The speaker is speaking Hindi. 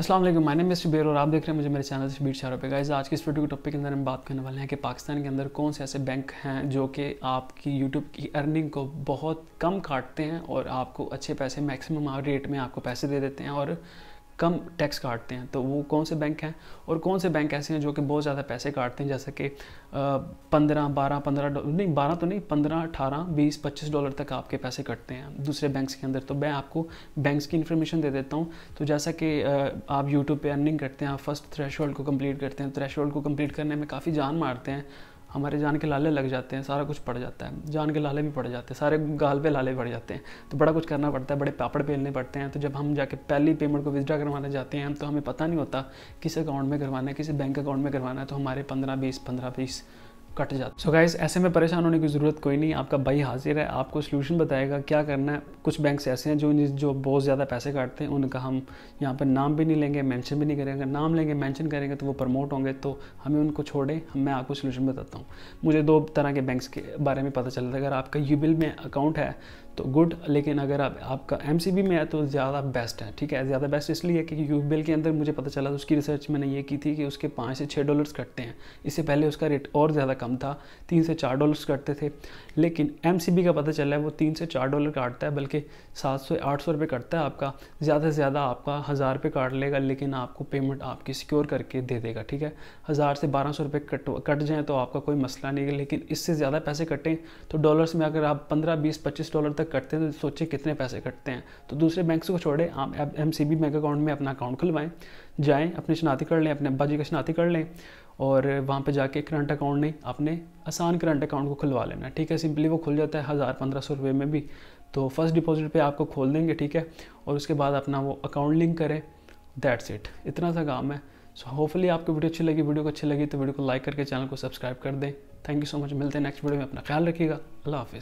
असलम मैंने मिस्टर बेर और आप देख रहे हैं मुझे मेरे चैनल से बीट शारो पे गाइज आज के इस वीडियो के टॉपिक के अंदर हम बात करने वाले हैं कि पाकिस्तान के अंदर कौन से ऐसे बैंक हैं जो कि आपकी यूट्यूब की अर्निंग को बहुत कम काटते हैं और आपको अच्छे पैसे मैक्सिमम रेट में आपको पैसे दे देते हैं और कम टैक्स काटते हैं तो वो कौन से बैंक हैं और कौन से बैंक ऐसे हैं जो कि बहुत ज़्यादा पैसे काटते हैं जैसे कि पंद्रह बारह पंद्रह नहीं बारह तो नहीं पंद्रह अठारह बीस पच्चीस डॉलर तक आपके पैसे कटते हैं दूसरे बैंक्स के अंदर तो मैं आपको बैंक्स की इन्फॉर्मेशन दे देता हूँ तो जैसा कि आप यूट्यूब पर अर्निंग करते हैं आप फर्स्ट थ्रेश को कम्प्लीट करते हैं थ्रेश को कम्प्लीट करने में काफ़ी जान मारते हैं हमारे जान के लाले लग जाते हैं सारा कुछ पड़ जाता है जान के लाले भी पड़ जाते हैं सारे गाल पे लाले पड़ जाते हैं तो बड़ा कुछ करना पड़ता है बड़े पापड़ पेलने पड़ते हैं तो जब हम जाके पहली पेमेंट को विदड्रा करवाने जाते हैं तो हमें पता नहीं होता किस अकाउंट में करवाना है किसी बैंक अकाउंट में करवाना है तो हमारे पंद्रह बीस पंद्रह बीस कट जाता सो so ऐसे में परेशान होने की ज़रूरत कोई नहीं आपका भाई हाजिर है आपको सोल्यूशन बताएगा क्या करना है कुछ बैंक्स ऐसे हैं जो जो बहुत ज़्यादा पैसे काटते हैं उनका हम यहाँ पर नाम भी नहीं लेंगे मैंशन भी नहीं करेंगे नाम लेंगे मैंशन करेंगे तो वो प्रमोट होंगे तो हमें उनको छोड़ें मैं आपको सोल्यूशन बताता हूँ मुझे दो तरह के बैंक्स के बारे में पता चला था अगर आपका यूबिल में अकाउंट है तो गुड लेकिन अगर आप आपका एम में है तो ज़्यादा बेस्ट है ठीक है ज़्यादा बेस्ट इसलिए क्योंकि यू के अंदर मुझे पता चला तो उसकी रिसर्च मैंने ये की थी कि उसके पाँच से छः डॉलर्स कटते हैं इससे पहले उसका रेट और ज़्यादा कम था तीन से चार डॉलर्स कटते थे लेकिन एम का पता चला है वो तीन से चार डॉलर काटता है बल्कि सात सौ आठ सौ रुपये कटता है आपका ज़्यादा से ज़्यादा आपका हज़ार रुपये काट लेगा लेकिन आपको पेमेंट आपकी सिक्योर करके दे देगा ठीक है हज़ार से बारह सौ रुपये कट कट जाएँ तो आपका कोई मसला नहीं है लेकिन इससे ज़्यादा पैसे कटें तो डॉलर्स में अगर आप पंद्रह बीस पच्चीस डॉलर तक कटते हैं तो सोचिए कितने पैसे कटते हैं तो दूसरे बैंक को छोड़ें आप M C B bank account में अपना अकाउंट खुलवाएं जाएं अपनी शनाती कर लें अपने अब्बा जी का शनाती कर लें और वहाँ पे जाके करंट अकाउंट नहीं अपने आसान करंट अकाउंट को खुलवा लेना ठीक है सिंपली वो खुल जाता है हज़ार पंद्रह सौ रुपये में भी तो फर्स्ट डिपॉजिट पे आपको खोल देंगे ठीक है और उसके बाद अपना वो अकाउंट लिंक करें दैट्स इट इतना सा काम है सो होपफुली आपको वीडियो अच्छी लगी वीडियो को अच्छी लगी तो वीडियो को लाइक करके चैनल को सब्सक्राइब कर दें थैंक यू सो मच मिलते हैं नेक्स्ट वीडियो में अपना ख्याल रखिएगा अल्लाह हाफिज़